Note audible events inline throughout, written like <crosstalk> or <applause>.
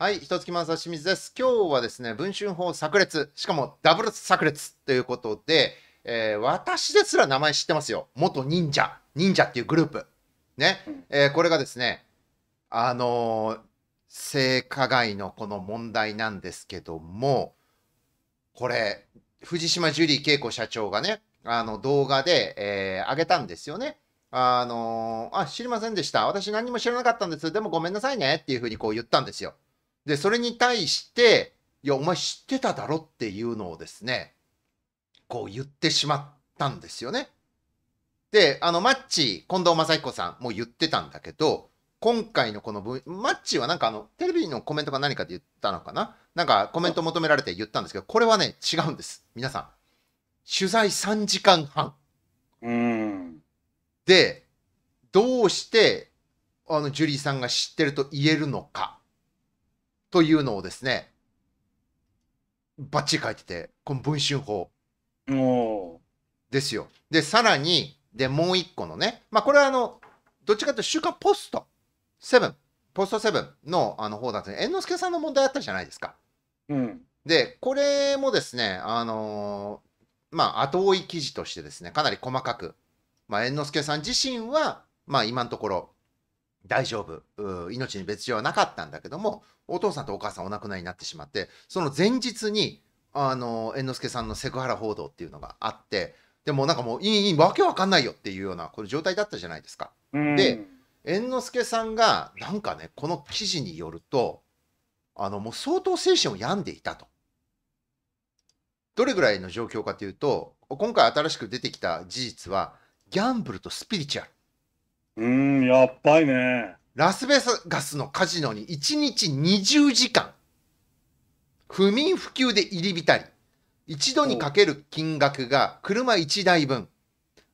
はい、一月んンし清水です。今日はですね、文春法炸裂、しかもダブル炸裂ということで、えー、私ですら名前知ってますよ。元忍者、忍者っていうグループ。ね、えー、これがですね、あのー、性加害のこの問題なんですけども、これ、藤島ジュリー景子社長がね、あの動画で、えー、上げたんですよね。あのー、あ、知りませんでした。私何も知らなかったんです。でもごめんなさいね。っていうふうにこう言ったんですよ。で、それに対して、いや、お前知ってただろっていうのをですね、こう言ってしまったんですよね。で、あの、マッチ、近藤正彦さんも言ってたんだけど、今回のこの分、マッチはなんかあの、テレビのコメントか何かで言ったのかななんかコメント求められて言ったんですけど、これはね、違うんです。皆さん。取材3時間半。うん。で、どうして、あの、ジュリーさんが知ってると言えるのか。というのをですね、ばっちり書いてて、この文春法。ですよ。で、さらに、で、もう一個のね、まあ、これはあの、どっちかというと、週刊ポスト7、ポスト7のあの方だと、猿之助さんの問題あったじゃないですか。うん、で、これもですね、あのー、まあ、後追い記事としてですね、かなり細かく、まあ、猿之助さん自身は、まあ、今のところ、大丈夫命に別状はなかったんだけどもお父さんとお母さんお亡くなりになってしまってその前日にあの猿之助さんのセクハラ報道っていうのがあってでもなんかもういいいいわけわかんないよっていうようなこの状態だったじゃないですか。で猿之助さんがなんかねこの記事によるとあのもう相当精神を病んでいたと。どれぐらいの状況かというと今回新しく出てきた事実はギャンブルとスピリチュアル。うんやっばいねラスベガスのカジノに1日20時間不眠不休で入り浸り一度にかける金額が車1台分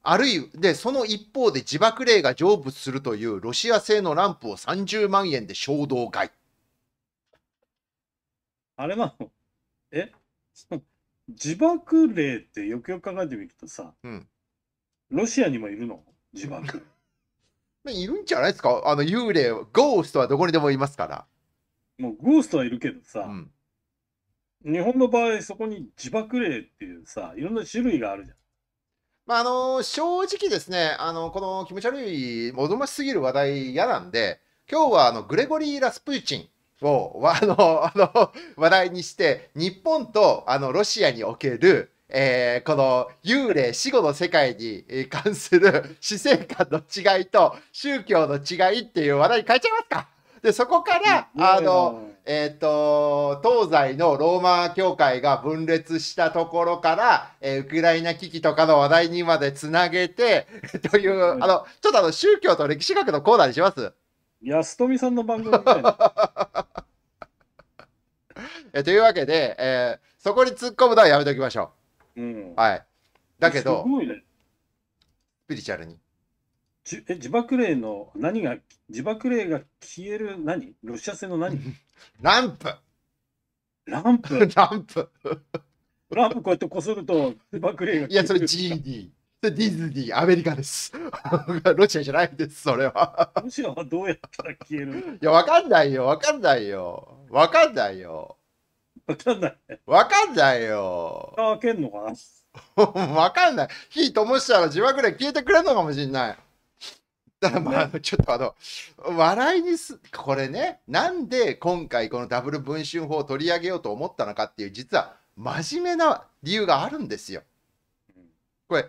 あるいはその一方で自爆霊が成仏するというロシア製のランプを30万円で衝動買いあれはえ自爆霊ってよくよく考えてみるとさ、うん、ロシアにもいるの自爆いるんじゃないですかあの幽霊、ゴーストはどこにでもいますから。もうゴーストはいるけどさ、うん、日本の場合、そこに自爆霊っていうさ、いろんな種類があるじゃん。まあ、あの正直ですね、あのこの気持ち悪い、おどましすぎる話題嫌なんで、今日はあのグレゴリー・ラスプーチンを <laughs> あのあの話題にして、日本とあのロシアにおけるえー、この幽霊死後の世界に関する死生観の違いと宗教の違いっていう話題に変えちゃいますかでそこからあの、えーと、東西のローマ教会が分裂したところから、えー、ウクライナ危機とかの話題にまでつなげて <laughs> という、あのちょっとあの宗教と歴史学のコーナーにします安富さんの番組みたいなえというわけで、えー、そこに突っ込むのはやめておきましょう。はい。だけど、すごいね、スピリチュアルに。じえ自爆霊の何が自爆霊が消える何ロシア製の何 <laughs> ランプランプ <laughs> ランプ <laughs> ランプこうやってこすると自爆霊がいやそれ GD ディズニーアメリカですロシアじゃないですそれはロシアはどうやったら消えるいやわかんないよわかんないよわかんないよわかんない。わかんないよ。開けんのかな <laughs> わかんない。火灯したら字幕でらい消えてくれるのかもしんない。かだまあ、ちょっとあの、笑いにす、これね、なんで今回このダブル文春法を取り上げようと思ったのかっていう、実は真面目な理由があるんですよ。これ、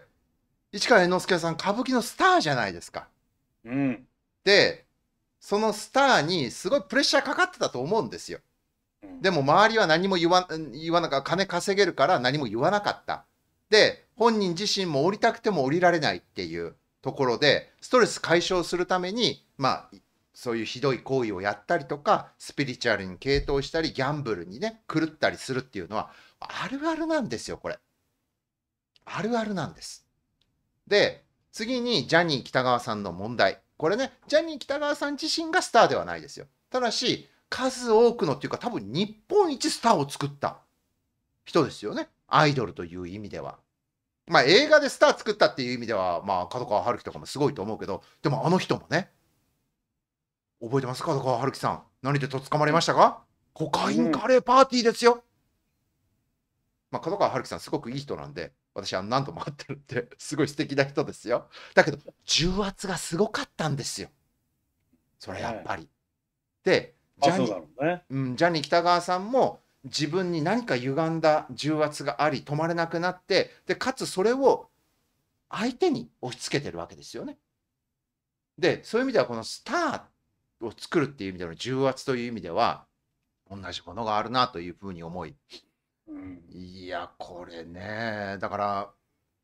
市川猿之助さん、歌舞伎のスターじゃないですか。うん。で、そのスターにすごいプレッシャーかかってたと思うんですよ。でも周りは何も言わ言わなかった金稼げるから何も言わなかったで本人自身も降りたくても降りられないっていうところでストレス解消するためにまあそういうひどい行為をやったりとかスピリチュアルに傾倒したりギャンブルにね狂ったりするっていうのはあるあるなんですよこれあるあるなんですで次にジャニー喜多川さんの問題これねジャニー喜多川さん自身がスターではないですよただし数多くのっていうか多分日本一スターを作った人ですよね。アイドルという意味では。まあ映画でスター作ったっていう意味では、まあ角川春樹とかもすごいと思うけど、でもあの人もね、覚えてます角川春樹さん。何でと捕まりましたかコカインカレーパーティーですよ。うん、まあ角川春樹さんすごくいい人なんで、私は何度も会ってるって、すごい素敵な人ですよ。だけど、重圧がすごかったんですよ。それやっぱり。はい、で、ジャニう、ねうん、ジャニー北川さんも自分に何か歪んだ重圧があり止まれなくなってでかつそれを相手に押し付けてるわけですよね。でそういう意味ではこのスターを作るっていう意味での重圧という意味では同じものがあるなというふうに思い、うん、いやこれねだから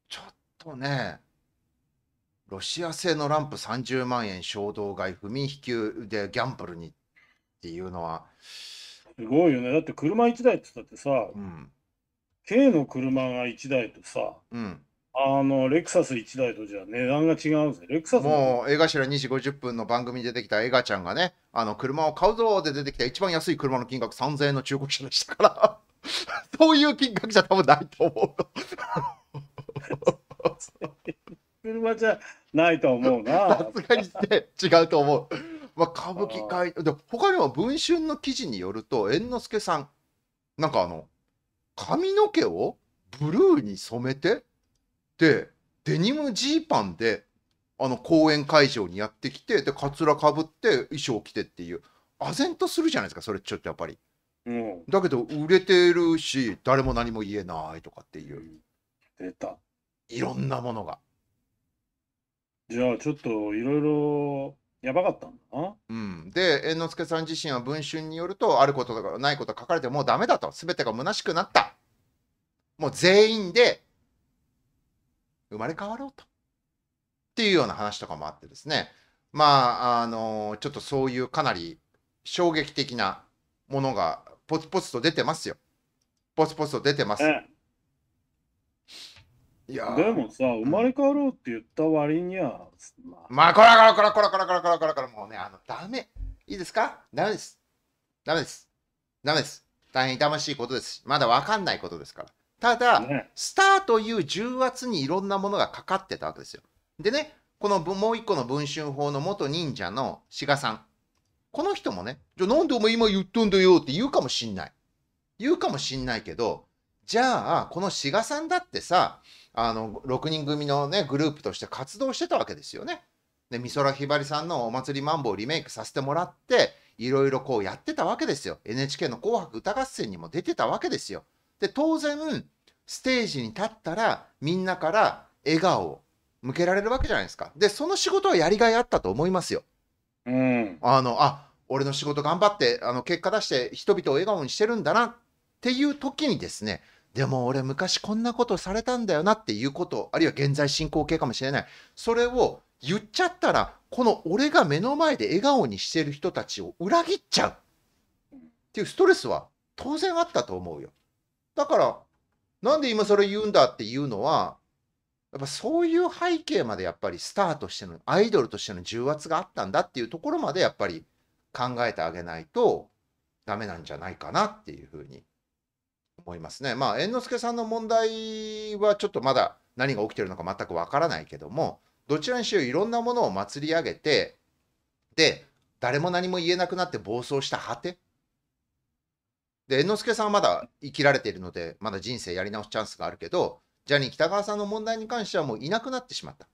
ちょっとねロシア製のランプ30万円衝動買い不眠飛球でギャンブルにっていうのは。すごいよね。だって車1台って言ったってさ、うん、K の車が1台とさ、うん、あのレクサス1台とじゃ値段が違うぜレクサスもう江頭2時50分の番組に出てきた映画ちゃんがね、あの車を買うぞで出てきた一番安い車の金額3000円の中古車でしたから、<laughs> そういう金額じゃ多分ないと思う。<laughs> 車じゃないと思うな。<laughs> さすがに、違うと思う。まあ、歌舞伎界で他にも文春の記事によると猿之助さんなんかあの髪の毛をブルーに染めてでデニムジーパンであの公演会場にやってきてでかつらかぶって衣装着てっていう唖然とするじゃないですかそれちょっとやっぱり、うん、だけど売れてるし誰も何も言えないとかっていう、出たいろんなものがじゃあちょっといろいろやばかったんだな。うん、で猿之助さん自身は文春によるとあることとがないこと書かれてもうだめだと全てが虚しくなったもう全員で生まれ変わろうとっていうような話とかもあってですねまああのちょっとそういうかなり衝撃的なものがポツポツと出てますよ。ポツポツと出てます。ええ、いやでもさ、生まれ変わろうって言った割には、まあ、こらこらこらこらこらこらこらこらこら、もうね、あの、ダメ。いいですかダメです。ダメです。ダメです。大変痛ましいことですし、まだわかんないことですから。ただ、ね、スターという重圧にいろんなものがかかってたわけですよ。でね、このもう一個の文春法の元忍者の志賀さん。この人もね、じゃあなんでお前今言ったんだよって言うかもしんない。言うかもしんないけど、じゃあ、この志賀さんだってさ、あの6人組の、ね、グループとして活動してたわけですよね。で美空ひばりさんの「お祭りマンボ」をリメイクさせてもらっていろいろこうやってたわけですよ。NHK の「紅白歌合戦」にも出てたわけですよ。で当然ステージに立ったらみんなから笑顔を向けられるわけじゃないですか。でその仕事はやりがいあったと思いますよ。うん、あのあ俺の仕事頑張ってあの結果出して人々を笑顔にしてるんだなっていう時にですねでも俺昔こんなことされたんだよなっていうことあるいは現在進行形かもしれないそれを言っちゃったらこの俺が目の前で笑顔にしてる人たちを裏切っちゃうっていうストレスは当然あったと思うよだからなんで今それ言うんだっていうのはやっぱそういう背景までやっぱりスターとしてのアイドルとしての重圧があったんだっていうところまでやっぱり考えてあげないとダメなんじゃないかなっていうふうに思いますね。まあ、猿之助さんの問題はちょっとまだ何が起きてるのか全くわからないけども、どちらにしよういろんなものを祭り上げて、で、誰も何も言えなくなって暴走した果て。で、猿之助さんはまだ生きられているので、まだ人生やり直すチャンスがあるけど、ジャニー北川さんの問題に関してはもういなくなってしまった。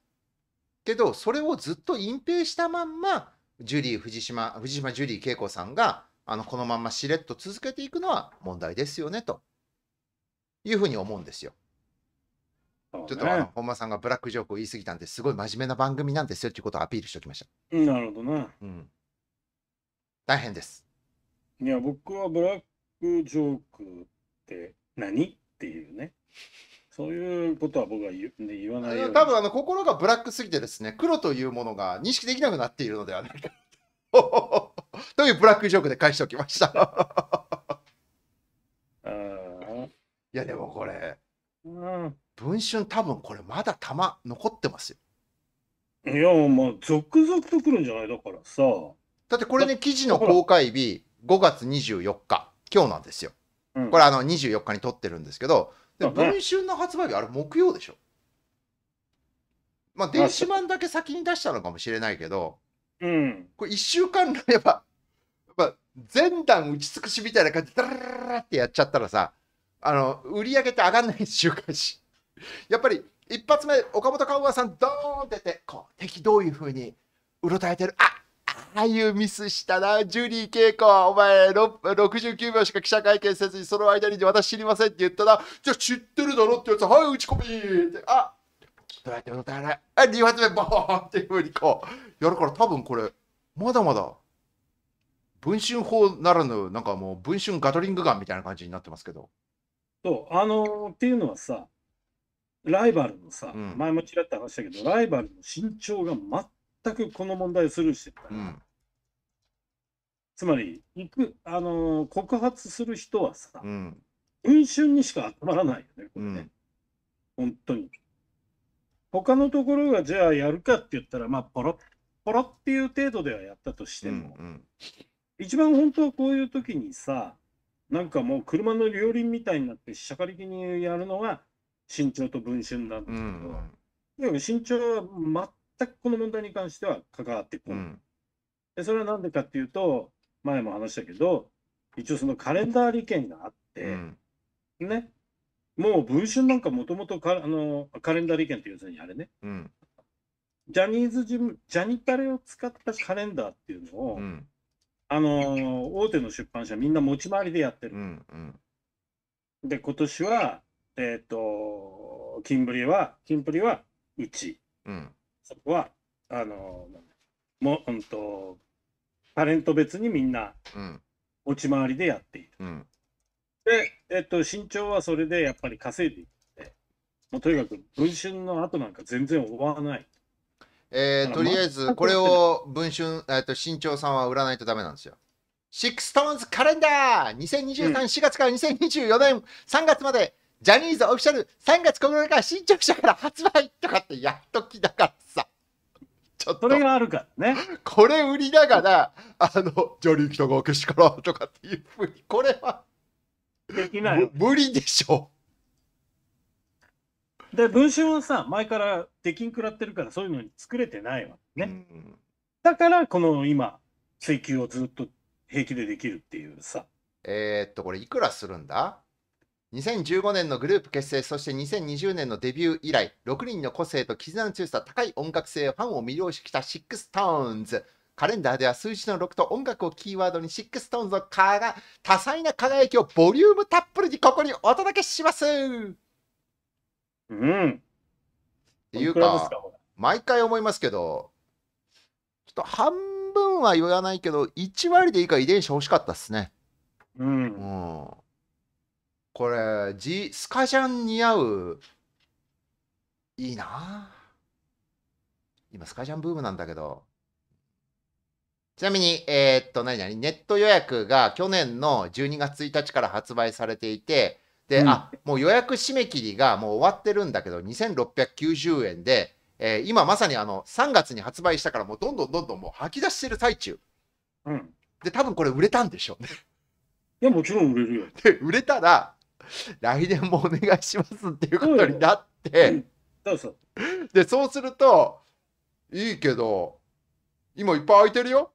けど、それをずっと隠蔽したまんま、ジュリー藤島、藤島ジュリー景子さんが、あの、このまましれっと続けていくのは問題ですよね、と。いうふうに思うんですよ。ね、ちょっとあの本間さんがブラックジョークを言い過ぎたんですごい真面目な番組なんですよっていうことをアピールしておきました。なるほどね。うん、大変です。いや僕はブラックジョークって何っていうね。そういうことは僕は言言わないよう多分あの心がブラックすぎてですね、黒というものが認識できなくなっているのではないか <laughs> というブラックジョークで返しておきましたいやでもこれ、うん、文春多分これまだ玉残ってますよ。いやまあ続々と来るんじゃないだからさ。だってこれね記事の公開日5月24日今日なんですよ。うん、これあの24日に撮ってるんですけど、で文春の発売日あれ木曜でしょ。まあ電子版だけ先に出したのかもしれないけど、うん、これ1週間やっぱ、ま全段打ち尽くしみたいな感じでダラララってやっちゃったらさあの売り上げって上がんないっです、週刊誌。<laughs> やっぱり一発目、岡本かおさん、ドーンってて、こう敵どういうふうにうろたえてる。あああいうミスしたな、ジュリー景子、お前、69秒しか記者会見せずに、その間に私知りませんって言ったら、じゃあ知ってるだろってやつ、はい、打ち込みって、あどうやってたえないあ ?2 発目、ボーンっていうふうにこう、やるから多分これ、まだまだ、文春法ならぬ、なんかもう文春ガトリングガンみたいな感じになってますけど。そうあのっていうのはさライバルのさ、うん前もちらっと話したけどライバルの身長が全くこの問題をスルーしてた、うんつまり行く、あのー告発する人はさ、うん文春にしか集まらないよねこれね、ん本当に他のところがじゃあやるかって言ったらまあポロポロっていう程度ではやったとしても、うんうん一番本当はこういう時にさなんかもう車の両輪みたいになって、しゃかりきにやるのが身長と文春なんですけど、でも身長は全くこの問題に関しては関わってこない。でそれは何でかっていうと、前も話したけど、一応そのカレンダー利権があって、ね、もう文春なんかもともとカレンダー利権ってう。するにあれね、ジャニーズ事務、ジャニタレを使ったカレンダーっていうのを、あの大手の出版社みんな持ち回りでやってる。うんうん、で今年はえっ、ー、とキンブリはキンブリはうち、うん、そこはあのもうんとタレント別にみんな持ち回りでやっている。うん、で、えっ、ー、と、身長はそれでやっぱり稼いでいって、もうとにかく文春の後なんか全然終わらない。えー、とりあえず、これを文春、えっと、新潮さんは売らないとダメなんですよ。シックストーンズカレンダー !2023、4月から2024年3月まで、ジャニーズオフィシャル3月9日新潮社から発売とかってやっときたかたさ。ちょっと。これがあるからね。これ売りながら、あの、ジャニー北川景しからとかっていうふうに、これは無理でしょう。で文春はさ前から出禁食らってるからそういうのに作れてないわね、うん、だからこの今追求をずっと平気でできるっていうさえー、っとこれいくらするんだ2015年のグループ結成、そして2020年のデビュー以来、6人の個性と絆の強さ、高い音楽性、ファンを魅了してきた SixTONES。カレンダーでは数字の6と音楽をキーワードに SixTONES のかが多彩な輝きをボリュームたっぷりにここにお届けしますうん。っていうか、か毎回思いますけど、ちょっと半分は言わないけど、1割でいいから遺伝子欲しかったっすね。うん。うん、これ、ジスカジャン似合う、いいな今、スカジャンブームなんだけど。ちなみに、えー、っと、何々、ネット予約が去年の12月1日から発売されていて、で、うん、あもう予約締め切りがもう終わってるんだけど、2690円で、えー、今まさにあの3月に発売したから、もうどんどんどんどんもう吐き出してる最中。うん、で、多分これ売れたんでしょうね。いや、もちろん売れるよ。で、売れたら、来年もお願いしますっていうことになって、うん、そで、そうすると、いいけど、今いっぱい空いてるよ。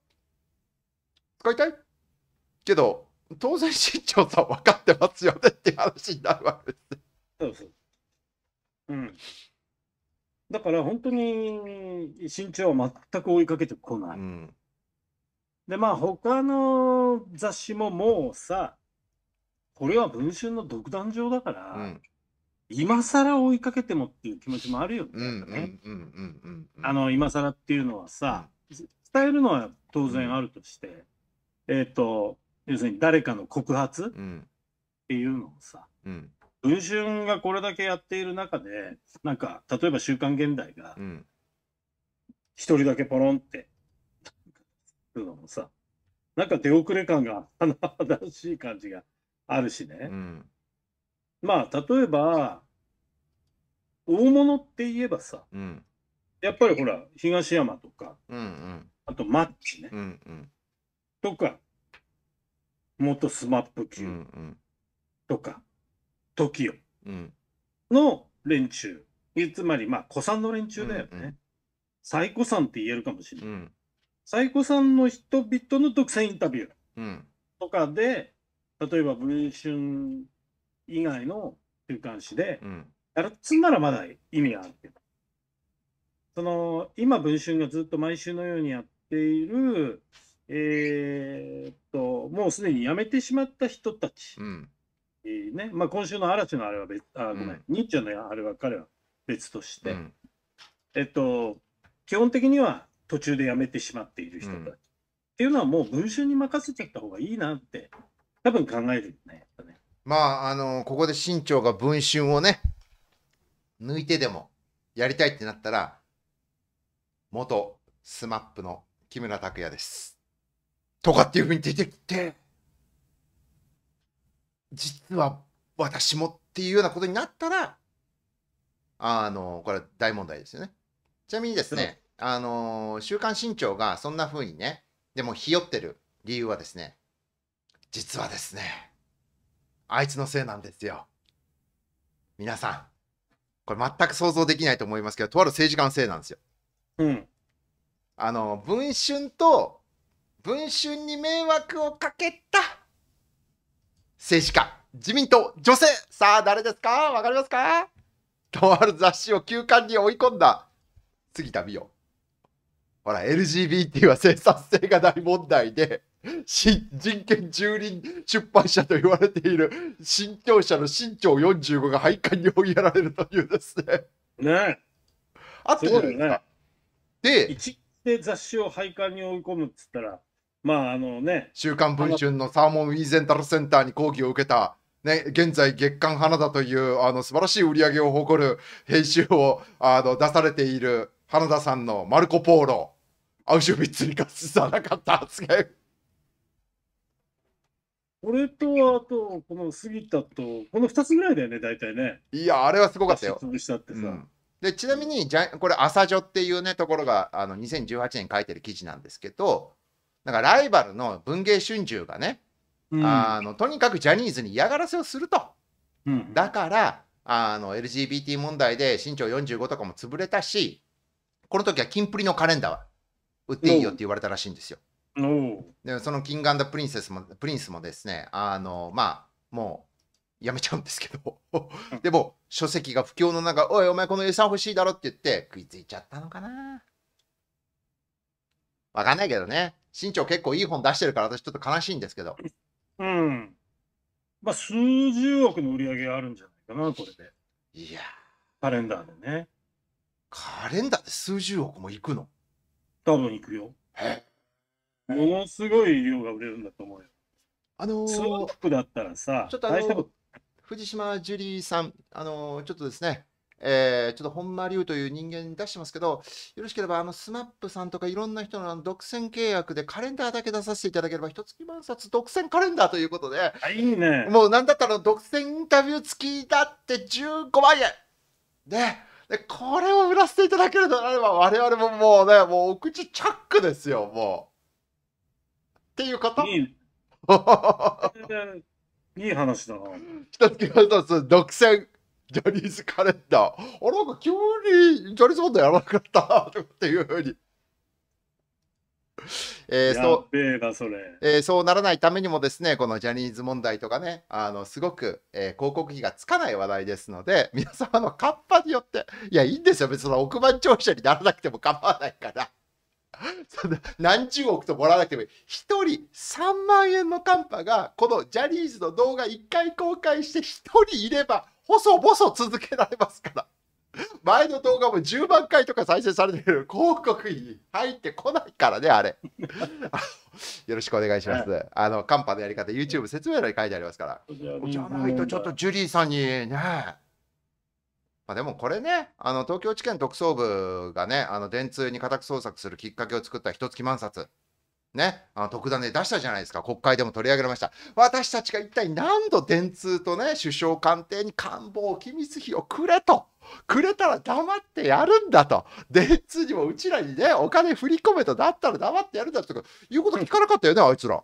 使いたいけど、当然市長さん分かってますよねっていう話になるわけですそうそう。うん。だから本当に身長は全く追いかけてこない。うん、でまあ他の雑誌ももうさこれは文春の独壇場だから、うん、今更追いかけてもっていう気持ちもあるよね。あの今更っていうのはさ伝えるのは当然あるとして、うん、えっ、ー、と要するに誰かの告発っていうのをさ、うん文春がこれだけやっている中で、なんか、例えば週刊現代が、一人だけポロンって、ううのもさ、なんか出遅れ感が甚だしい感じがあるしね。うん、まあ、例えば、大物って言えばさ、うん、やっぱりほら、東山とか、うんうん、あとマッチね、うんうん、とか、元スマップ級とか、うんうん、TOKIO の連中、つまりまあ古参の連中だよね、うんうん、最古参って言えるかもしれない、うん、最古参の人々の独占インタビューとかで、うん、例えば文春以外の週刊誌で、うん、やるっつんならまだ意味があるけどその今文春がずっと毎週のようにやっているえー、っと、もうすでに辞めてしまった人たち、うん、えー、ねまあ、今週の嵐のあれは別、あごめん、うん、のあれは彼は別として、うん、えっと、基本的には途中で辞めてしまっている人たち、っていうのはもう文春に任せちゃった方がいいなって、多分考えるよね、ねまあ、あのここで新潮が文春をね、抜いてでもやりたいってなったら、元 SMAP の木村拓哉です。とかっていうふうに出てきて、実は私もっていうようなことになったら、あの、これ大問題ですよね。ちなみにですね、あの、週刊新潮がそんなふうにね、でもひよってる理由はですね、実はですね、あいつのせいなんですよ。皆さん、これ全く想像できないと思いますけど、とある政治家のせいなんですよ。うん。あの、文春と文春に迷惑をかけた政治家、自民党、女性、さあ誰ですかわかりますかとある雑誌を休刊に追い込んだ杉田美代。ほら、LGBT は生産性が大問題で、人権蹂躙出版社と言われている新潮社の新潮45が廃刊に追いやられるというですね。ねあとたですね、で、一で雑誌を廃刊に追い込むっつったら、まああのね、週刊文春のサーモン・ウィーゼンタルセンターに抗議を受けた、ね、現在月刊花田というあの素晴らしい売り上げを誇る編集をあの出されている花田さんのマルコ・ポーロ、アウシュビッツに勝つさなかった発言。これとあとこの杉田とこの2つぐらいだよね大体ねいやあれはすごかったよ、うん、でちなみにじゃこれ「朝女」っていうねところがあの2018年書いてる記事なんですけどだからライバルの文藝春秋がね、うん、あのとにかくジャニーズに嫌がらせをすると。うん、だからあの LGBT 問題で身長45とかも潰れたしこの時はキンプリのカレンダーは売っていいよって言われたらしいんですよ。でそのキングプリンセスもプリンスもですねあのまあもうやめちゃうんですけどでも書籍が不況の中「おいお前この餌欲しいだろ」って言って食いついちゃったのかなわかんないけどね新潮結構いい本出してるから、私ちょっと悲しいんですけど。うん。まあ、数十億の売り上げあるんじゃないかな、これで。いやカレンダーでね。カレンダーで数十億もいくの多分いくよ。えものすごい量が売れるんだと思うよ。あのー、数億だったらさ、ちょっとあのー、藤島ジュリーさん、あのー、ちょっとですね、えー、ちょっと本間流という人間に出してますけど、よろしければ、あの、smap さんとかいろんな人の独占契約でカレンダーだけ出させていただければ、一月万冊独占カレンダーということで、いいね。もうなんだったら独占インタビュー付きだって15万円で、でこれを売らせていただけるとあれば、我々ももうね、もうお口チャックですよ、もう。っていうこといい、<laughs> いい話だな。一つ独占ジャニーズカレンダー。あ、なんか急にジャニーズボンドやらなかったとっていうふうに。えー、そうえー、そうならないためにもですねこのジャニーズ問題とかねあのすごく、えー、広告費がつかない話題ですので皆様のカッパによっていやいいんですよ別に億万長者にならなくても構わないから <laughs> そんな何十億ともらわなくてもいい1人3万円のカンパがこのジャニーズの動画1回公開して1人いれば細々続けられますから。前の動画も10万回とか再生されてる広告費入ってこないからね、あれ。<laughs> よろしくお願いします。はい、あの、カンパのやり方、YouTube 説明欄に書いてありますから。じゃないと、ちょっとジュリーさんにね。まあ、でもこれね、あの東京地検特捜部がね、あの電通に家宅捜索するきっかけを作った一月万冊。ね、あの特段で出したじゃないですか、国会でも取り上げられました。私たちが一体何度電通とね、首相官邸に官房機密費をくれと。くれたら黙ってやるんだと。電通にもうちらにね、お金振り込めとだったら黙ってやるんだとか、いうこと聞かなかったよね、あいつら。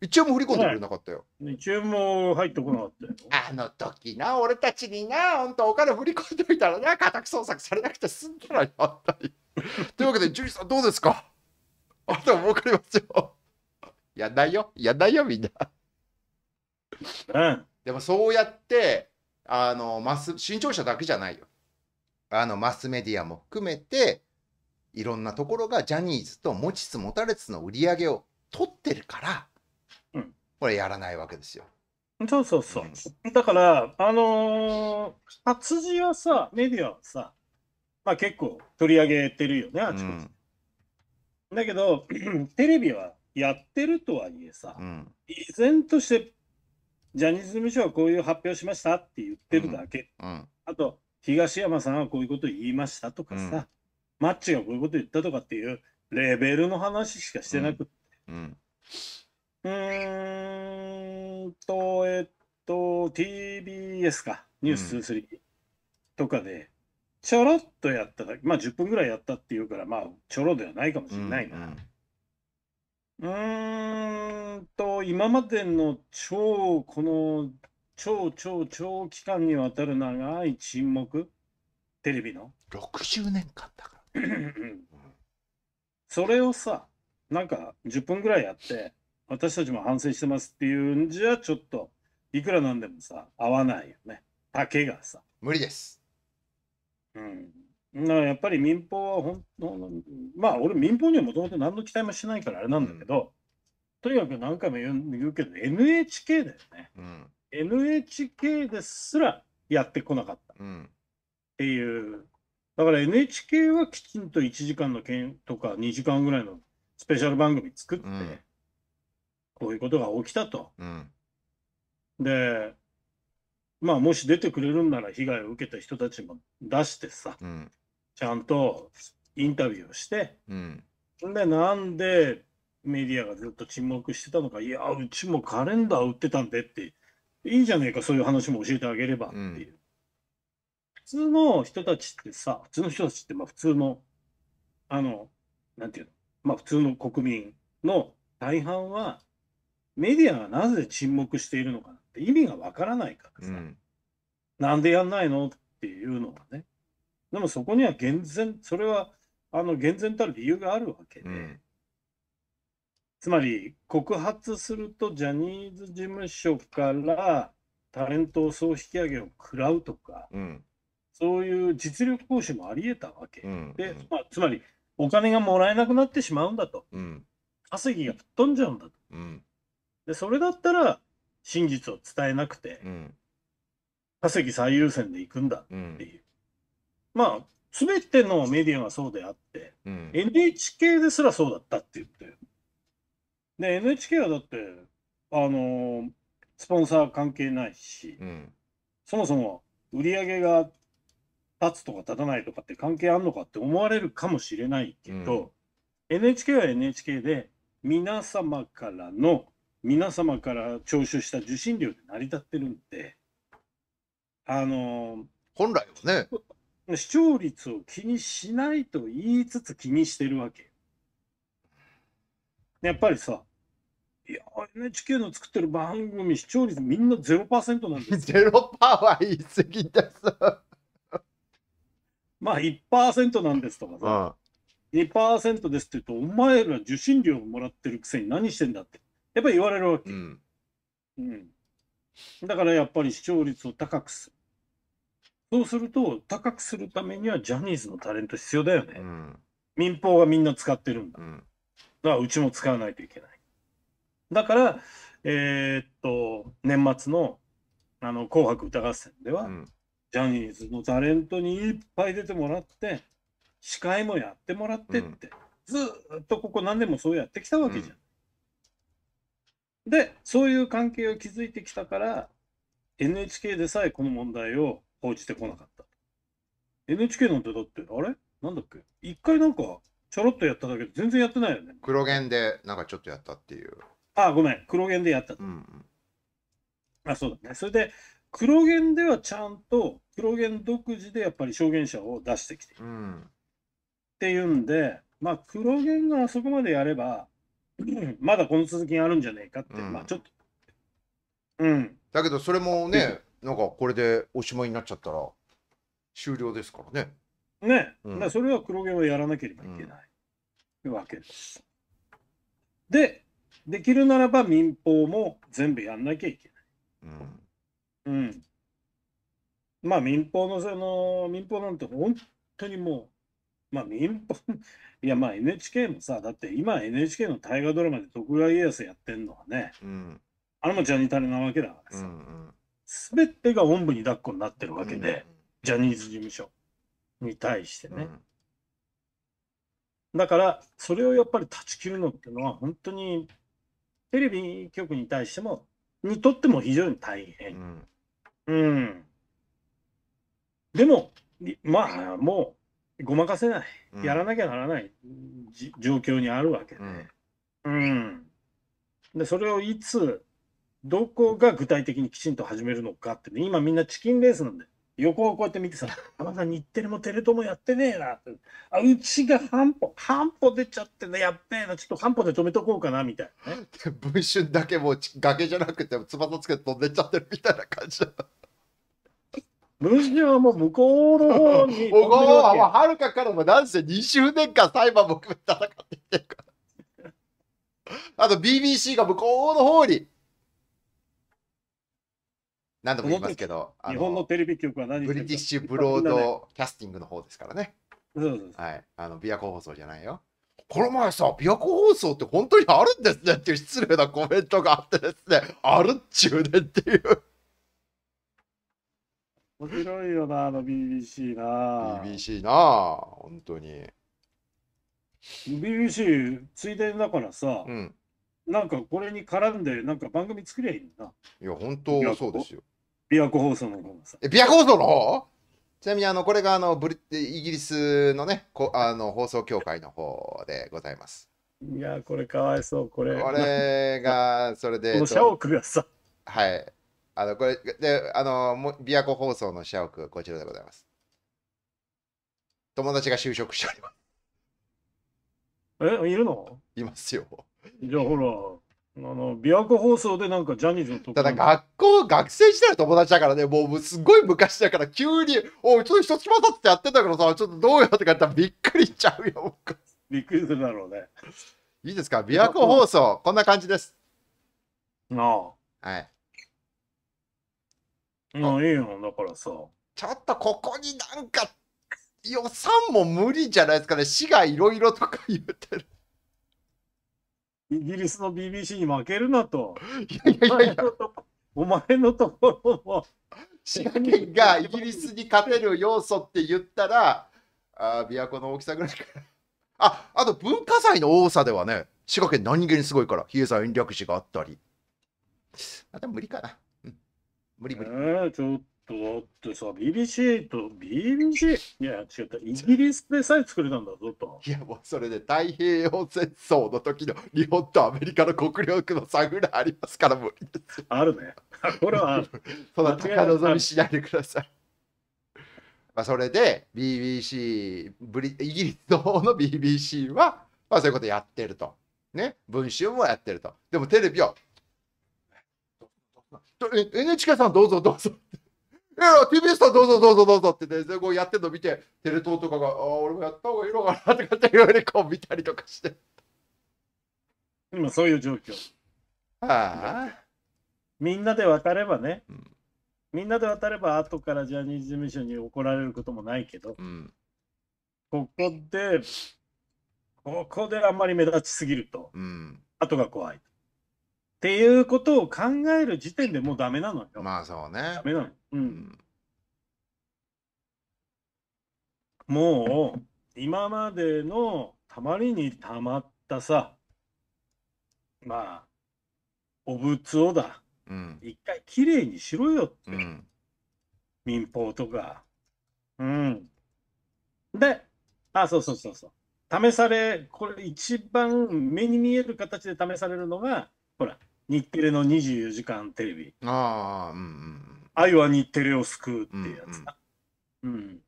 一応も振り込んでくれなかったよ。一円も入ってこなかったよ。あの時な、俺たちにな、本当お金振り込んでみたらな、家宅捜索されなくて済んだらよ、本当に。というわけで、ジュリさんどうですかあとは儲かりますよ。やんないよ。やんないよ、みんな。うん。でもそうやって、あの、マス、新潮社だけじゃないよ。あの、マスメディアも含めて、いろんなところがジャニーズと持ちつ持たれつの売り上げを取ってるから、うん、これやらないわけですよ。そうそうそう。うん、だから、あのー、活字はさ、メディアはさ、まあ結構取り上げてるよね、あちこち。うんだけど、<clears throat> テレビはやってるとはいえさ、うん、依然としてジャニーズ事務所はこういう発表しましたって言ってるだけ、うんうん、あと東山さんはこういうこと言いましたとかさ、マッチがこういうこと言ったとかっていうレベルの話しかしてなくって。うんと、えっと、TBS か、ニュース2 3とかで、ちょろっとやっただけ、まあ10分ぐらいやったっていうから、まあちょろではないかもしれないな。うん,、んと、今までの超、この超超超期間にわたる長い沈黙、テレビの。60年間だから。それをさ、なんか10分ぐらいやって、私たちも反省してますっていうんじゃ、ちょっと、いくらなんでもさ、合わないよね。竹がさ。無理です。うん。だからやっぱり民放は本当まあ俺民放にはもともと何の期待もしないからあれなんだけど、とにかく何回も言う言うけど NHK だよね、うん、NHK ですらやってこなかった、っていうだから NHK はきちんと1時間の件とか2時間ぐらいのスペシャル番組作って、こういうことが起きたと、でまあ、もし出てくれるんなら被害を受けた人たちも出してさ、うん、ちゃんとインタビューをして、うん、でなんでメディアがずっと沈黙してたのかいやうちもカレンダー売ってたんでっていいじゃねえかそういう話も教えてあげればっていう、うん、普通の人たちってさ普通の人たちってまあ普通のあのなんていうのまあ普通の国民の大半はメディアがなぜ沈黙しているのかって意味がわからないからさ、うん、なんでやんないのっていうのはね、でもそこには厳然、それはあの厳然たる理由があるわけで、うん、つまり告発するとジャニーズ事務所からタレントを総引き上げを食らうとか、うん、そういう実力行使もありえたわけ、うん、で、まあ、つまりお金がもらえなくなってしまうんだと、稼ぎが吹っ飛んじゃうんだと。で、それだったら、真実を伝えなくて、うん、稼ぎ最優先でいくんだっていう。うん、まあ、すべてのメディアがそうであって、うん、NHK ですらそうだったって言って。で、NHK はだって、あのー、スポンサー関係ないし、そもそも売り上げが立つとか立たないとかって関係あんのかって思われるかもしれないけど、NHK は NHK で皆様からの皆様から徴収した受信料で成り立ってるんで、あの本来はね、視聴率を気にしないと言いつつ気にしてるわけ。やっぱりさ、いや、NHK の作ってる番組視聴率みんな0%なんですよ。0% <laughs> は言い過ぎです。まあ1%なんですとかさ、ああ2%ですって言うと、お前ら受信料もらってるくせに何してんだって。やっぱり言われるわけ。うん。うん、だからやっぱり視聴率を高くする。そうすると、高くするためにはジャニーズのタレント必要だよね。うん、民放がみんな使ってるんだ。うん、だからうちも使わないといけない。だから、えー、っと、年末のあの紅白歌合戦では、うん、ジャニーズのタレントにいっぱい出てもらって、司会もやってもらってって、ずっとここ何年もそうやってきたわけじゃんで、そういう関係を築いてきたから、NHK でさえこの問題を報じてこなかった。NHK なんてだって、あれなんだっけ一回なんか、ちょろっとやっただけで全然やってないよね。黒弦でなんかちょっとやったっていう。ああ、ごめん。黒弦でやった。うん、あ、そうだね。それで、黒弦ではちゃんと、黒弦独自でやっぱり証言者を出してきてる。うん、っていうんで、まあ、黒弦があそこまでやれば、まだこの続きあるんじゃねえかって、うん、まあちょっと。うん。だけどそれもね、なんかこれでおしまいになっちゃったら終了ですからね。ね、うん、だそれは黒毛はやらなければいけない、うん、わけです。で、できるならば民放も全部やんなきゃいけない。うん。うん、まあ民放の、その、民放なんて本当にもう、まあ民放、<laughs> いやまあ NHK もさ、だって今 NHK の大河ドラマで徳川家康やってんのはね、うん、あれもジャニタレなわけだからさ、すべ、うん、てがおんぶに抱っこになってるわけで、うんうん、ジャニーズ事務所に対してね。うん、だから、それをやっぱり断ち切るのっていうのは、本当にテレビ局に対しても、にとっても非常に大変。うん。でも、まあもう、ごまかせない、うん、やらなきゃならない状況にあるわけで、うん、うん、でそれをいつどこが具体的にきちんと始めるのかって、ね、今みんなチキンレースなんで横をこうやって見てさ「まだ日テレもテレ東もやってねえな」って「あうちが半歩半歩出ちゃってねやっべえなちょっと半歩で止めとこうかな」みたいな、ね、<laughs> 文春だけもう崖じゃなくて翼つけて飛んでっちゃってるみたいな感じだムシはもう向こうの方に。<laughs> 向こうははるかからもなんせ2周年間裁判も含め戦ってきてるから。あと BBC が向こうの方に。何度も言いますけど、日本のテレビ局は何ブリティッシュブロードキャスティングの方ですからね。そうそはい。あの、琵琶湖放送じゃないよ。この前さ、琵琶湖放送って本当にあるんですねっていう失礼なコメントがあってですね、あるっちゅうねっていう。面白いよな、あの BBC な。BBC な、本当に。BBC、ついでだからさ、うん、なんかこれに絡んで、なんか番組作りゃいいんだ。いや、本当そうですよ。琵琶湖放送の方さ。え、琵琶湖放送の方ちなみにあのこれがあのブリイギリスのねこあの放送協会の方でございます。いやこれかわいそうこれ。これがそれで。<laughs> この社屋がさ。はい。あの、これ、で、あの、琵琶湖放送の社屋、こちらでございます。友達が就職しております。え、いるのいますよ。じゃあ、ほら。あの琵琶湖放送でなんかジャニーズの特ただ学校学生時代の友達だからねもうすごい昔だから急に「おうちょっと一つまたってやってたからさちょっとどうよ」とか言ったらびっくりしちゃうよ僕びっくりするだろうねいいですか琵琶湖放送こんな感じですああはいうん、いいよ、だからさ。ちょっとここになんか予算も無理じゃないですかね。市がいろいろとか言ってる。イギリスの BBC に負けるなと。いやいやいやいや。お前のところも。滋賀県がイギリスに勝てる要素って言ったら、あ琵琶湖の大きさぐらいかあ、あと文化財の多さではね、滋賀県何気にすごいから、比叡山延暦寺があったり。あ、でも無理かな。無理無理。えー、ちょっとだってさ、BBC と BBC? いや、違った。イギリスでさえ作れたんだぞと。いや、もうそれで太平洋戦争の時の日本とアメリカの国力の差ぐらいありますから、無理です。あるね。<laughs> これはある。そんな高望みしないでください。まあ、それで BBC ブリ、イギリスの方の BBC は、まあ、そういうことやってると。ね、文春もやってると。でもテレビは NHK さんどうぞどうぞ。<laughs> いや、TBS さんどうぞどうぞどうぞってね、こうやってんの見て、テレ東とかが、ああ、俺もやった方がいいのかなとかって言われこう見たりとかして。今そういう状況。はあ。みんなで渡ればね、うん、みんなで渡れば後からジャニーズ事務所に怒られることもないけど、うん、ここで、ここであんまり目立ちすぎると、うん、後が怖い。っていうことを考える時点でもうダメなのよ。まあそうね。ダメなの。うん。うん、もう、今までのたまりにたまったさ、まあ、お仏をだ、うん、一回きれいにしろよって、うん、民放とか。うん。で、あ、そうそうそうそう。試され、これ一番目に見える形で試されるのが、ほら、日テレの24時間テレビ。ああ、うんうん。愛は日テレを救うっていうやつうん、うん、うん。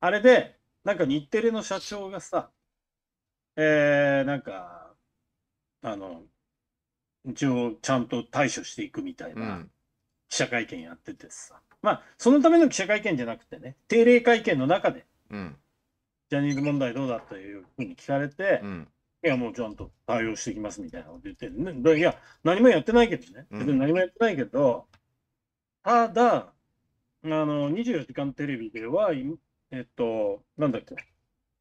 あれで、なんか日テレの社長がさ、えー、なんか、あの、一応ちゃんと対処していくみたいな記者会見やっててさ。うん、まあ、そのための記者会見じゃなくてね、定例会見の中で、うん、ジャニーズ問題どうだというふうに聞かれて、うんいや、もうちゃんと対応してきますみたいなこと言ってる、ね、いや、何もやってないけどね、何もやってないけど、ただ、あの、24時間テレビでは、えっと、なんだっけ、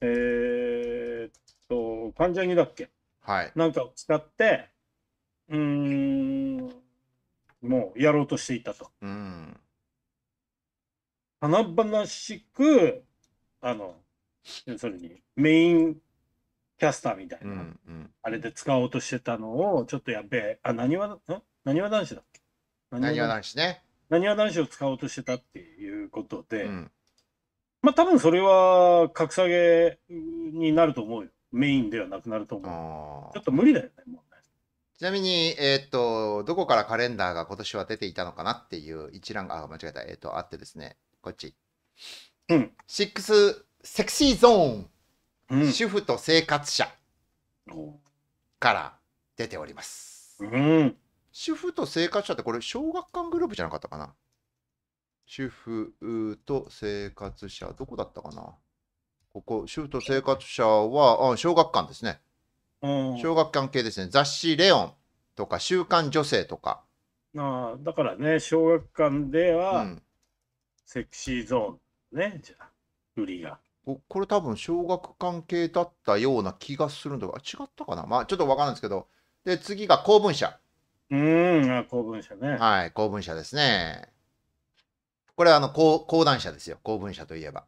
えー、っと、関ジャニだっけ、はい、なんかを使って、うん、もうやろうとしていたと。うん、華々しく、あの、それに、メインキャスターみたいな、うんうん、あれで使おうとしてたのを、ちょっとやべえ、あ、なにわ、んなにわ男子だっけなにわ男子ね。なにわ男子を使おうとしてたっていうことで、うん、まあ多分それは格下げになると思うよ。メインではなくなると思う。ちょっと無理だよね、もうね。ちなみに、えー、っと、どこからカレンダーが今年は出ていたのかなっていう一覧が、あ、間違えた、えー、っと、あってですね、こっち。うん。6セクシーゾーン。うん、主婦と生活者から出ております、うん、主婦と生活者ってこれ小学館グループじゃなかったかな主婦と生活者どこだったかなここ主婦と生活者はあ小学館ですね、うん、小学館系ですね雑誌「レオン」とか「週刊女性」とかあだからね小学館では、セクシーゾーンねじゃあ売りがこれ多分小学関係だったような気がするんだが、違ったかなまあちょっとわかんないですけど。で、次が公文社。うん、公文社ね。はい、公文社ですね。これはあの講、講談社ですよ。公文社といえば。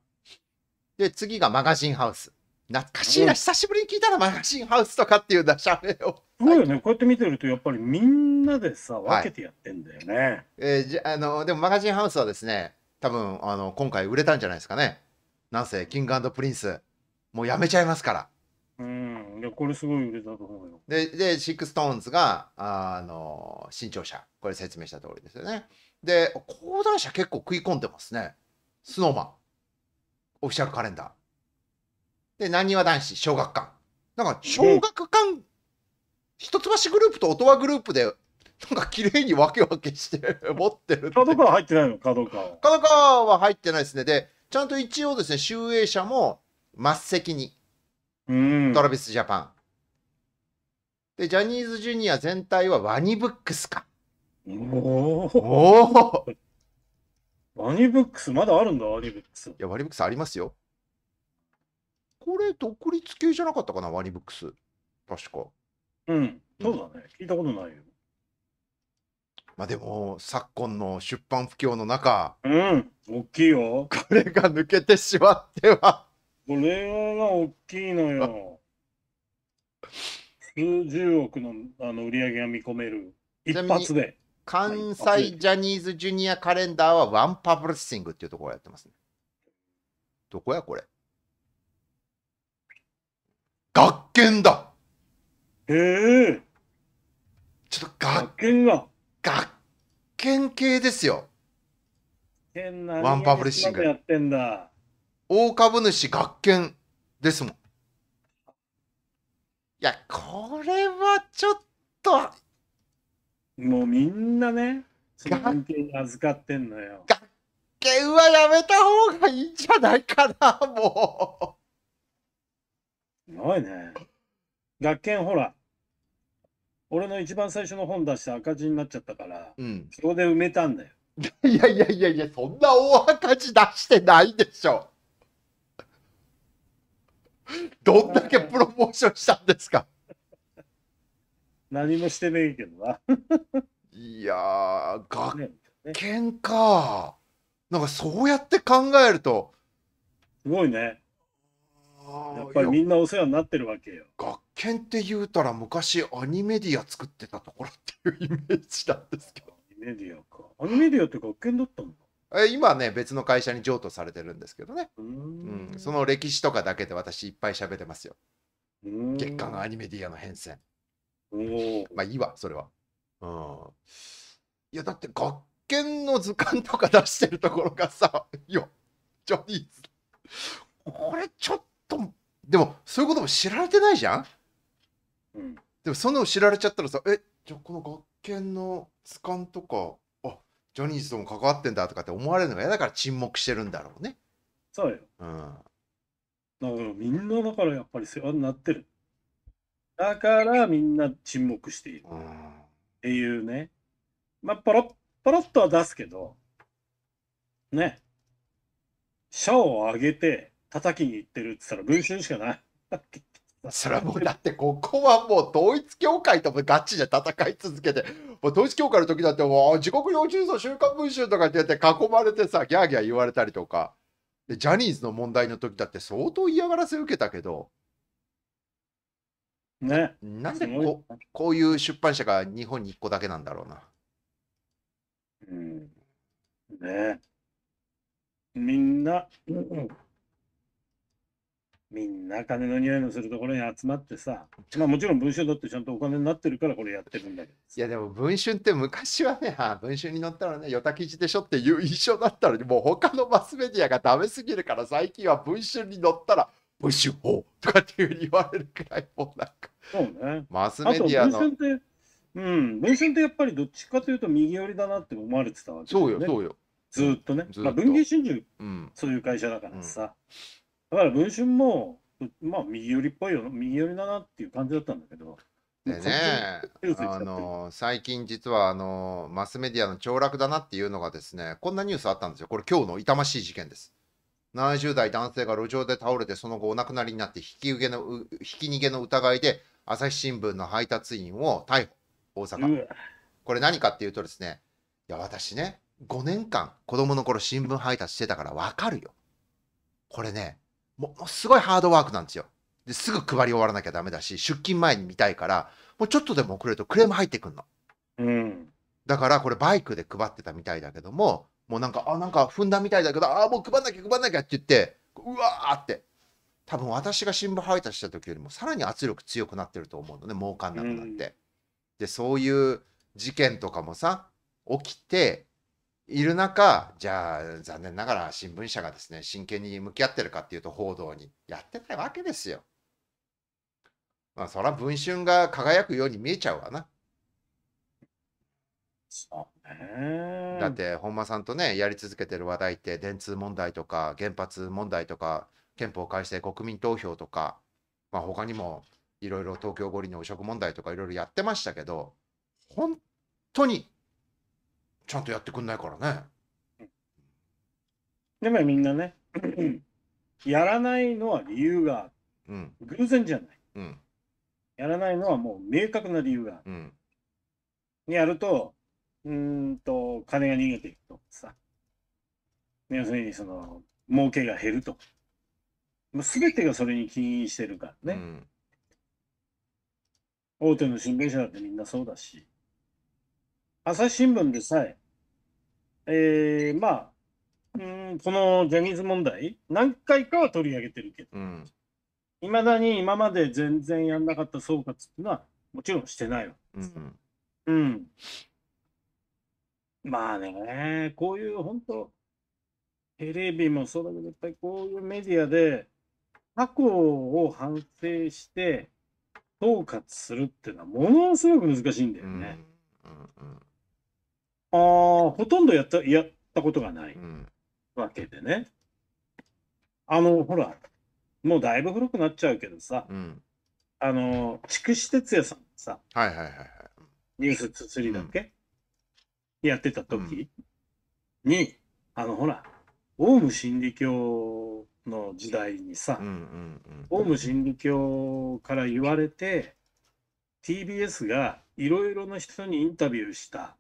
で、次がマガジンハウス。懐かしいな、うん、久しぶりに聞いたらマガジンハウスとかっていうだしゃべを。すごいよね、こうやって見てると、やっぱりみんなでさ、分けてやってんだよね。はい、えー、じゃあの、でもマガジンハウスはですね、多分あの今回売れたんじゃないですかね。なんせキングプリンスもうやめちゃいますから。うんいやこれすごい売れたと思うよ。ででシックストーンズがあの新潮社これ説明した通りですよね。で講談社結構食い込んでますね。スノーマンオフィシャルカレンダー。でなにわ男子小学館。なんか小学館一橋グループと音羽グループでなんか綺麗にわけわけして持ってる角川入ってないの角川。角川は入ってないですね。でちゃんと一応ですね、集英社も末席に、うん、トラビスジャパン。で、ジャニーズジュニア全体はワニブックスか。おおワニブックスまだあるんだ、ワニブックス。いや、ワニブックスありますよ。これ、独立系じゃなかったかな、ワニブックス。確か。うん、そうだね。聞いたことないよ。まあでも昨今の出版不況の中うん大きいよこれが抜けてしまってはこれが大きいのよ数十億のあの売り上げが見込める一発で関西ジャニーズジュニアカレンダーはワンパブリッシングっていうところをやってますねどこやこれ学研だへえちょっと学研が学研系ですよ。ワンパブリッシング。やってんだ。大株主学研ですもん。いや、これはちょっと。もうみんなね、学研預かってんのよ。学研はやめた方がいいんじゃないかな、もう。すごいね。学研ほら、俺の一番最初の本出して赤字になっちゃったから、うん、そこで埋めたんだよ。<laughs> いやいやいやいや、そんな大赤字出してないでしょ。どんだけプロモーションしたんですか何もしてねえけどな。いやー、学研か。なんかそうやって考えると。すごいね。やっぱりみんなお世話になってるわけよ。学研って言うたら昔アニメディア作ってたところっていうイメージなんですけど。アニメディアか。アニメディアって学研だったのえ今ね別の会社に譲渡されてるんですけどねうん、その歴史とかだけで私いっぱい喋ってますよ月刊アニメディアの変遷まあいいわそれはうんいやだって学研の図鑑とか出してるところがさいやジョニーズこれちょっでもそういうことも知られてないじゃん、うん、でもその知られちゃったらさえじゃあこの学研の図鑑とかあジャニーズとも関わってんだとかって思われるのが嫌だから沈黙してるんだろうねそうよ、うん、だからみんなだからやっぱり世話になってるだからみんな沈黙しているっていうね、まあポロッポロッとは出すけどね社を挙げて叩きに行ってるって言ったら文春しかない。<laughs> それはもうだってここはもう統一教会ともガチで戦い続けてもう統一教会の時だってもう地獄に落ちるぞ「週刊文春」とかってって囲まれてさギャーギャー言われたりとかでジャニーズの問題の時だって相当嫌がらせ受けたけどねなんでここういう出版社が日本に1個だけなんだろうな。うん、ねみんな、うんみんな金の匂いのするところに集まってさ、まあもちろん文春だってちゃんとお金になってるからこれやってるんだけど。いやでも文春って昔はね、文春に載ったらね、与田記事でしょっていう印象だったのに、もう他のマスメディアがダメすぎるから最近は文春に載ったら、文春法とかっていうふうに言われるくらいもうなんか。そうね。マスメディアの。うん、文春ってやっぱりどっちかというと右寄りだなって思われてたわけ、ね、そうよ、そうよ。ずっとね。まあ、文藝春秋、うん、そういう会社だからさ。うんだから文春も、まあ右寄りっぽいよ、右寄りだなっていう感じだったんだけど。でね、あの最近実はあのマスメディアの凋落だなっていうのがですね、こんなニュースあったんですよ。これ今日の痛ましい事件です。70代男性が路上で倒れてその後お亡くなりになって引き受けのひき逃げの疑いで朝日新聞の配達員を逮捕大阪これ何かっていうとですねいや私ね5年間子供の頃新聞配達してたから分かるよこれねものすごいハードワークなんですよ。ですぐ配り終わらなきゃダメだし、出勤前に見たいから、もうちょっとでも遅れるとクレーム入ってくんの。うん。だからこれバイクで配ってたみたいだけども、もうなんか、あ、なんか踏んだみたいだけど、あ、もう配んなきゃ配んなきゃって言って、うわーって。多分私が新聞配達した時よりもさらに圧力強くなってると思うのね、儲かんなくなって。うん、で、そういう事件とかもさ、起きて、いる中、じゃあ残念ながら新聞社がですね、真剣に向き合ってるかっていうと報道にやってないわけですよ。まあそら文春が輝くように見えちゃうわな。そうね。だって本間さんとね、やり続けてる話題って電通問題とか原発問題とか憲法改正国民投票とか、まあ他にもいろいろ東京五輪の汚職問題とかいろいろやってましたけど、本当にちゃんとやってくんないからね。でもみんなね、<clears throat> やらないのは理由がある。うん、偶然じゃない、うん。やらないのはもう明確な理由がある。うん、にやると、うんと、金が逃げていくとさ。要するに、その、儲けが減ると。もう全てがそれに起因してるからね。大手の新聞社だってみんなそうだし。朝日新聞でさえ、えー、まあ、うん、このジャニーズ問題、何回かは取り上げてるけど、い、う、ま、ん、だに今まで全然やんなかった総括っていうのは、もちろんしてないわけです。うんうん、まあね、こういう本当、テレビもそうだけど、やっぱりこういうメディアで、過去を反省して、統括するっていうのは、ものすごく難しいんだよね。ああ、ほとんどやった、やったことがないわけでね。あの、ほら、もうだいぶ古くなっちゃうけどさ、うん。あの、筑紫哲也さんさ、はいはいはいはい。ニュースつつりだっけ、やってた時に、あの、ほら、オウム真理教の時代にさ、オウム真理教から言われて、TBS がいろいろな人にインタビューした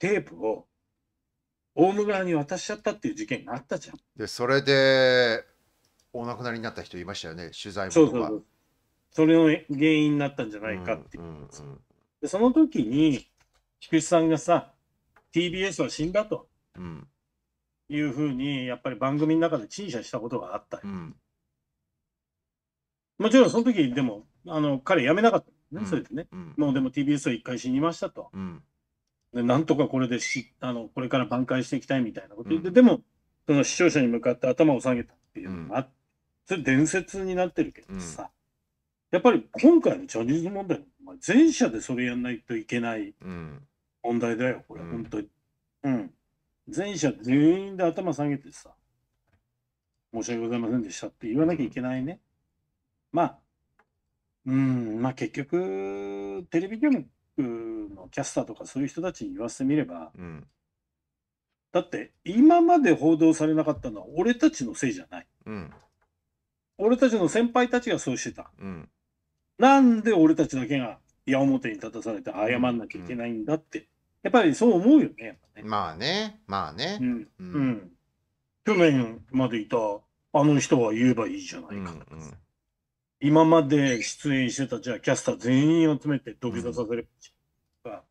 テープをオウム側に渡しちゃったっていう事件があったじゃん。でそれでお亡くなりになった人いましたよね取材もそうそうそうそれの原因になったんじゃないかっていう,、うんうんうん、でその時に菊池さんがさ TBS は死んだと、うん、いうふうにやっぱり番組の中で陳謝したことがあった、うん、もちろんその時でもあの彼辞めなかったね、うん、それでね、もうでも TBS は一回死にましたと、でなんとかこれでしあのこれから挽回していきたいみたいなこと言って、うん、でもその視聴者に向かって頭を下げたっていうのがあって、それ伝説になってるけどさ、うん、やっぱり今回のジャニーズ問題全社でそれやんないといけない問題だよこれ、うん、本当に。うん全社全員で頭下げてさ、申し訳ございませんでしたって言わなきゃいけないね。まあ、うん、まあ結局、テレビ局のキャスターとかそういう人たちに言わせてみれば、うん、だって今まで報道されなかったのは俺たちのせいじゃない、うん、俺たちの先輩たちがそうしてた、うん、なんで俺たちだけが矢面に立たされて謝んなきゃいけないんだって、やっぱりそう思うよね、ね、まあねまあねうん、去年までいたあの人は言えばいいじゃないかとか、うんうん今まで出演してたじゃあキャスター全員集めて土下座させるとか、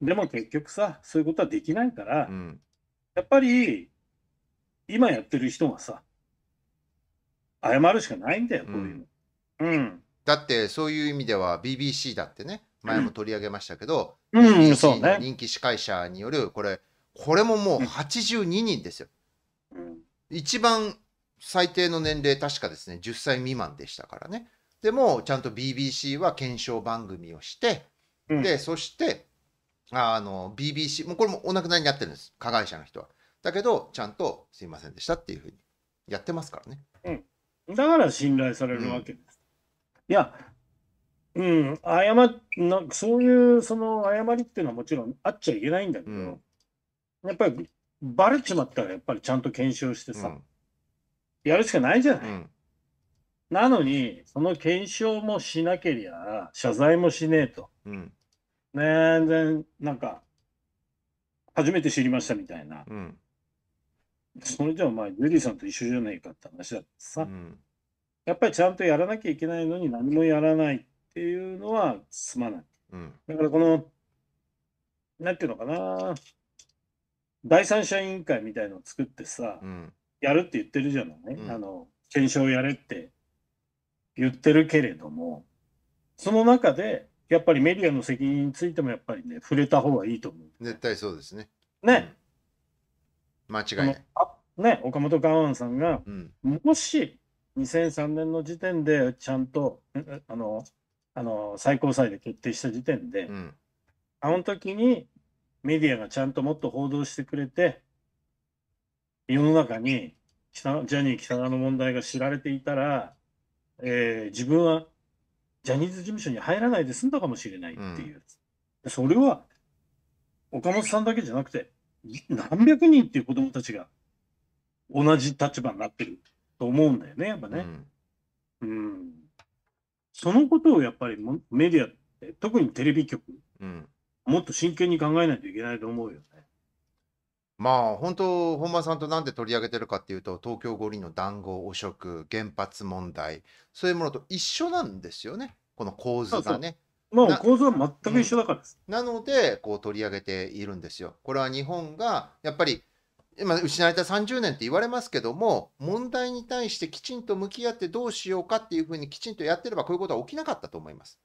うん、でも結局さそういうことはできないから、うん、やっぱり今やってる人がさ謝るしかないんだよこういうの。うん、うん、だってそういう意味では BBC だってね前も取り上げましたけど、うん、BBC の人気司会者によるこれこれももう82人ですよ。一番最低の年齢確かですね10歳未満でしたからねでもちゃんと BBC は検証番組をして、うん、でそしてあの BBC もうこれもお亡くなりになってるんです加害者の人はだけどちゃんとすいませんでしたっていうふうにやってますからね、うん、だから信頼されるわけです、うん、いやうん謝なそういうその誤りっていうのはもちろんあっちゃいけないんだけど、やっぱりバレちまったらやっぱりちゃんと検証してさ、やるしかないじゃない。うん、なのに、その検証もしなけりゃ、謝罪もしねえと。うん、全然、なんか、初めて知りましたみたいな。うん、それじゃお前、ユリさんと一緒じゃねえかって話だってさ。やっぱりちゃんとやらなきゃいけないのに何もやらないっていうのはすまない。だからこの、なんていうのかな、第三者委員会みたいのを作ってさ、うん、やるって言ってるじゃない、うん、あの検証やれって言ってるけれどもその中でやっぱりメディアの責任についてもやっぱりね触れた方がいいと思う絶対そうですねね、うん、間違いないね岡本ガワンさんが、うん、もし2003年の時点でちゃんとあのあの最高裁で決定した時点で、あの時にメディアがちゃんともっと報道してくれて世の中にジャニー喜多川の問題が知られていたら、えー、自分はジャニーズ事務所に入らないで済んだかもしれないっていう、うん、それは岡本さんだけじゃなくて何百人っていう子どもたちが同じ立場になってると思うんだよねやっぱね、うん、うん、そのことをやっぱりメディアって特にテレビ局、うん、もっと真剣に考えないといけないと思うよまあ本当本間さんとなんで取り上げてるかっていうと東京五輪の談合汚職原発問題そういうものと一緒なんですよねこの構図がね。まあ構図は全く一緒だからです。うん、なのでこう取り上げているんですよ。これは日本がやっぱり今失われた30年って言われますけども問題に対してきちんと向き合ってどうしようかっていうふうにきちんとやってればこういうことは起きなかったと思います。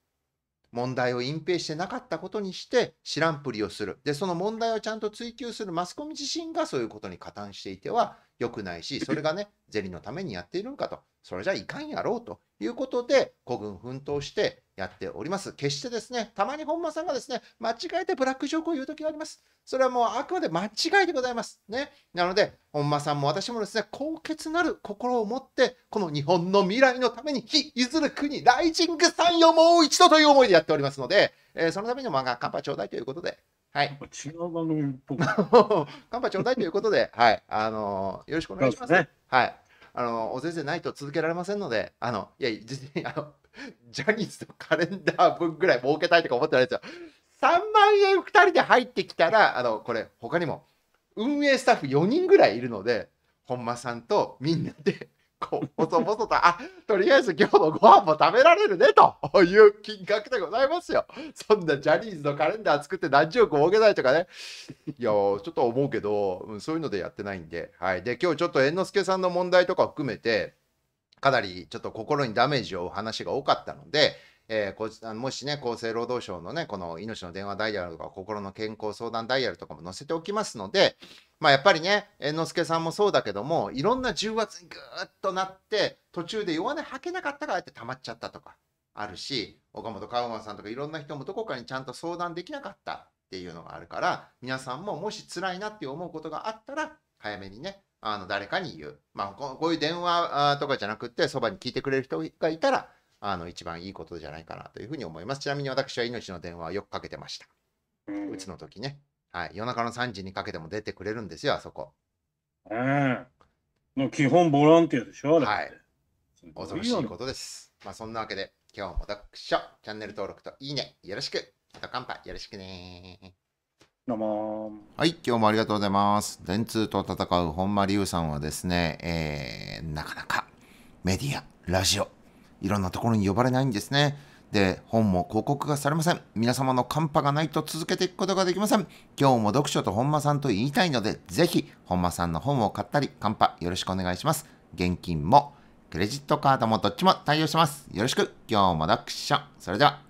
問題を隠蔽してなかったことにして知らんぷりをするでその問題をちゃんと追及するマスコミ自身がそういうことに加担していては良くないし、それがね、ゼリーのためにやっているのかと、それじゃいかんやろうということで、孤軍奮闘してやっております。決してですね、たまに本間さんがですね、間違えてブラックジョークを言う時があります。それはもうあくまで間違いでございます。ね。なので、本間さんも私もですね、高潔なる心を持って、この日本の未来のために、非譲る国、ライジングさんよ、もう一度という思いでやっておりますので、えー、そのためにもま画、カンパ頂戴ということで、はい。違う番組っぽく。カ <laughs> ンちょうだいということで、<laughs> はい。あのー、よろしくお願いします。すね、はい。あのー、お先生ないと続けられませんので、あの、いや、あの、ジャニーズのカレンダー分ぐらい儲けたいとか思ってないですよ。3万円2人で入ってきたら、あの、これ、他にも、運営スタッフ4人ぐらいいるので、本間さんとみんなでこう、ぼそぼと、あ、とりあえず今日のご飯も食べられるね、という金額でございますよ。そんなジャニーズのカレンダー作って何十億儲けないとかね。いや、ちょっと思うけど、うん、そういうのでやってないんで。はい。で、今日ちょっと猿之助さんの問題とか含めて、かなりちょっと心にダメージを負う話が多かったので、えー、こあもしね、厚生労働省のね、この命の電話ダイヤルとか、心の健康相談ダイヤルとかも載せておきますので、まあ、やっぱりね、猿之助さんもそうだけども、いろんな重圧にぐーっとなって、途中で弱音吐けなかったからって溜まっちゃったとかあるし、岡本カウマさんとかいろんな人もどこかにちゃんと相談できなかったっていうのがあるから、皆さんももし辛いなって思うことがあったら、早めにね、あの誰かに言う。まあ、こういう電話とかじゃなくて、そばに聞いてくれる人がいたら、あの、一番いいことじゃないかなというふうに思います。ちなみに私は命の電話をよくかけてました。うつの時ね。はい。夜中の3時にかけても出てくれるんですよ、あそこ。ええうん。基本ボランティアでしょはい。恐ろしいことです。まあそんなわけで、今日も読書、チャンネル登録といいね、よろしく。あと乾杯、よろしくね。どうもはい、今日もありがとうございます。電通と戦う本間隆さんはですね、えー、なかなかメディア、ラジオ、いろんなところに呼ばれないんですね。で、本も広告がされません。皆様の寒波がないと続けていくことができません。今日も読書と本間さんと言いたいので、ぜひ本間さんの本を買ったり、カンパよろしくお願いします。現金もクレジットカードもどっちも対応してます。よろしく。今日も読書。それでは。